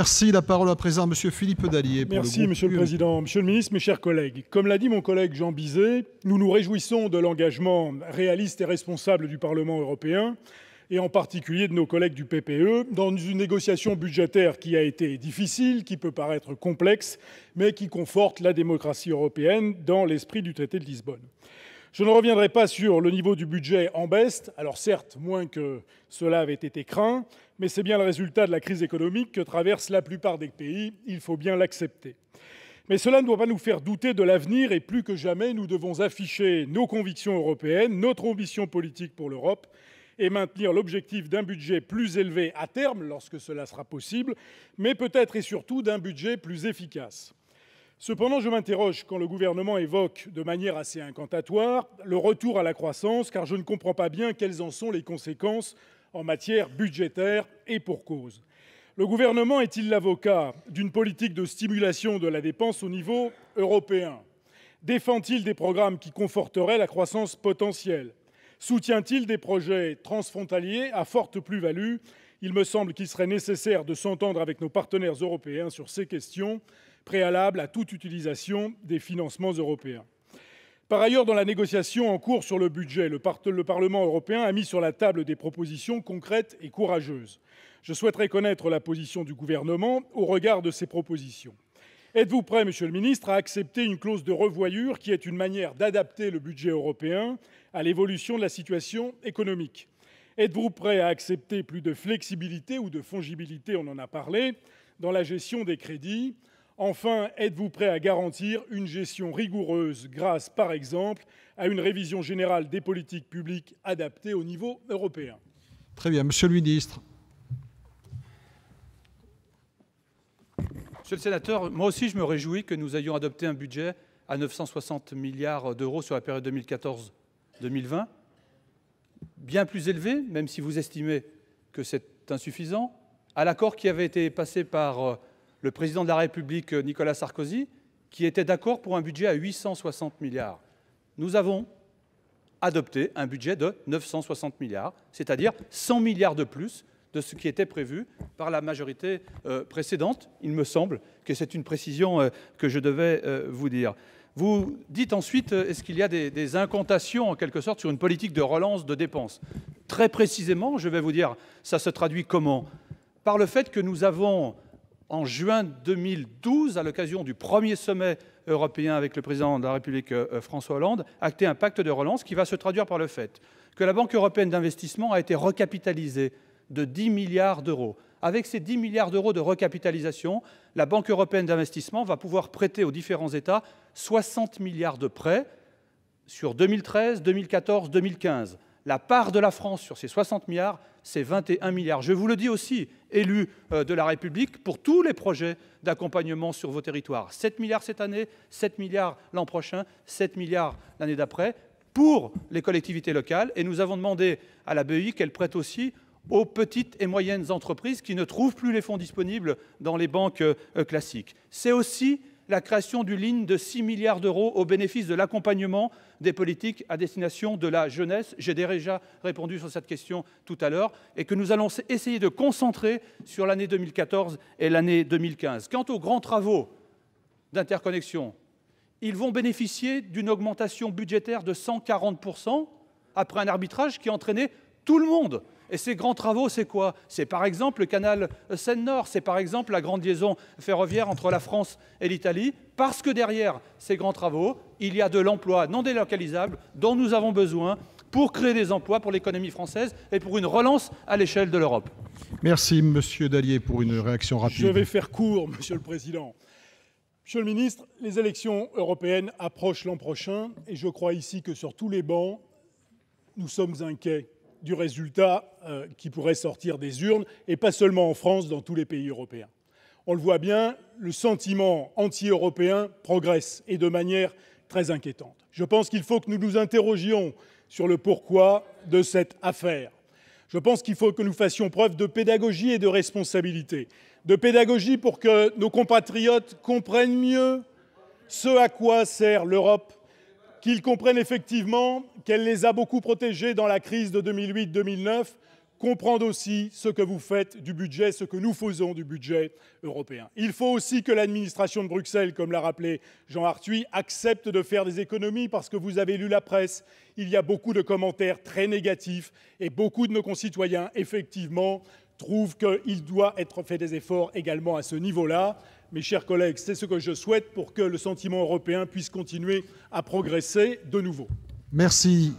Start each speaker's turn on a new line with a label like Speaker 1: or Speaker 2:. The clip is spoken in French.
Speaker 1: Merci. La parole à présent à M. Philippe Dallier. Merci, M. Monsieur le
Speaker 2: Président. Monsieur le Ministre, mes chers collègues, comme l'a dit mon collègue Jean Bizet, nous nous réjouissons de l'engagement réaliste et responsable du Parlement européen et en particulier de nos collègues du PPE, dans une négociation budgétaire qui a été difficile, qui peut paraître complexe, mais qui conforte la démocratie européenne dans l'esprit du traité de Lisbonne. Je ne reviendrai pas sur le niveau du budget en baisse, alors certes moins que cela avait été craint, mais c'est bien le résultat de la crise économique que traverse la plupart des pays, il faut bien l'accepter. Mais cela ne doit pas nous faire douter de l'avenir et plus que jamais, nous devons afficher nos convictions européennes, notre ambition politique pour l'Europe et maintenir l'objectif d'un budget plus élevé à terme, lorsque cela sera possible, mais peut-être et surtout d'un budget plus efficace. Cependant, je m'interroge quand le gouvernement évoque de manière assez incantatoire le retour à la croissance, car je ne comprends pas bien quelles en sont les conséquences en matière budgétaire et pour cause. Le gouvernement est-il l'avocat d'une politique de stimulation de la dépense au niveau européen Défend-il des programmes qui conforteraient la croissance potentielle Soutient-il des projets transfrontaliers à forte plus-value Il me semble qu'il serait nécessaire de s'entendre avec nos partenaires européens sur ces questions préalable à toute utilisation des financements européens. Par ailleurs, dans la négociation en cours sur le budget, le Parlement européen a mis sur la table des propositions concrètes et courageuses. Je souhaiterais connaître la position du Gouvernement au regard de ces propositions. Êtes-vous prêt, monsieur le ministre, à accepter une clause de revoyure qui est une manière d'adapter le budget européen à l'évolution de la situation économique Êtes-vous prêt à accepter plus de flexibilité ou de fongibilité, on en a parlé, dans la gestion des crédits Enfin, êtes-vous prêt à garantir une gestion rigoureuse grâce, par exemple, à une révision générale des politiques publiques adaptées au niveau européen
Speaker 1: Très bien. Monsieur le ministre. Monsieur le sénateur, moi aussi je me réjouis que nous ayons adopté un budget à 960 milliards d'euros sur la période 2014-2020, bien plus élevé, même si vous estimez que c'est insuffisant, à l'accord qui avait été passé par euh, le président de la République euh, Nicolas Sarkozy, qui était d'accord pour un budget à 860 milliards. Nous avons adopté un budget de 960 milliards, c'est-à-dire 100 milliards de plus de ce qui était prévu par la majorité euh, précédente. Il me semble que c'est une précision euh, que je devais vous dire. Vous dites ensuite, est-ce qu'il y a des, des, incantations en quelque sorte sur une politique de relance de dépenses Très précisément, je vais vous dire, ça se traduit comment Par le fait que nous avons en juin 2012, à l'occasion du premier sommet européen avec le président de la République euh, euh, François Hollande, acté un pacte de relance qui va se traduire par le fait que la Banque européenne d'investissement a été recapitalisée de 10 milliards d'euros. Avec ces 10 milliards d'euros de recapitalisation, la Banque européenne d'investissement va pouvoir prêter aux différents États 60 milliards de prêts sur 2013, 2014, 2015 la part de la France sur ces 60 milliards, c'est 21 milliards. Je vous le dis aussi, élu euh, de la République, pour tous les projets d'accompagnement sur vos territoires. 7 milliards cette année, 7 milliards l'an prochain, 7 milliards l'année d'après, pour les collectivités locales. Et nous avons demandé à la BEI qu'elle prête aussi aux petites et moyennes entreprises qui ne trouvent plus les fonds disponibles dans les banques euh, classiques. C'est aussi la création d'une ligne de 6 milliards d'euros au bénéfice de l'accompagnement des politiques à destination de la jeunesse. J'ai déjà répondu sur cette question tout à l'heure et que nous allons essayer de concentrer sur l'année 2014 et l'année 2015. Quant aux grands travaux d'interconnexion, ils vont bénéficier d'une augmentation budgétaire de 140% après un arbitrage qui a entraîné tout le monde et ces grands travaux, c'est quoi C'est par exemple le canal Seine-Nord, c'est par exemple la grande liaison ferroviaire entre la France et l'Italie, parce que derrière ces grands travaux, il y a de l'emploi non délocalisable dont nous avons besoin pour créer des emplois pour l'économie française
Speaker 2: et pour une relance à l'échelle de l'Europe. Merci, Monsieur Dallier, pour une réaction rapide. Je vais faire court, Monsieur le Président. Monsieur le Ministre, les élections européennes approchent l'an prochain et je crois ici que sur tous les bancs, nous sommes inquiets du résultat euh, qui pourrait sortir des urnes, et pas seulement en France, dans tous les pays européens. On le voit bien, le sentiment anti-européen progresse, et de manière très inquiétante. Je pense qu'il faut que nous nous interrogions sur le pourquoi de cette affaire. Je pense qu'il faut que nous fassions preuve de pédagogie et de responsabilité. De pédagogie pour que nos compatriotes comprennent mieux ce à quoi sert l'Europe qu'ils comprennent effectivement qu'elle les a beaucoup protégés dans la crise de 2008-2009, comprendre aussi ce que vous faites du budget, ce que nous faisons du budget européen. Il faut aussi que l'administration de Bruxelles, comme l'a rappelé Jean Arthuis, accepte de faire des économies parce que vous avez lu la presse. Il y a beaucoup de commentaires très négatifs et beaucoup de nos concitoyens, effectivement, trouve qu'il doit être fait des efforts également à ce niveau-là. Mes chers collègues, c'est ce que je souhaite pour que le sentiment européen puisse continuer à progresser de nouveau. Merci.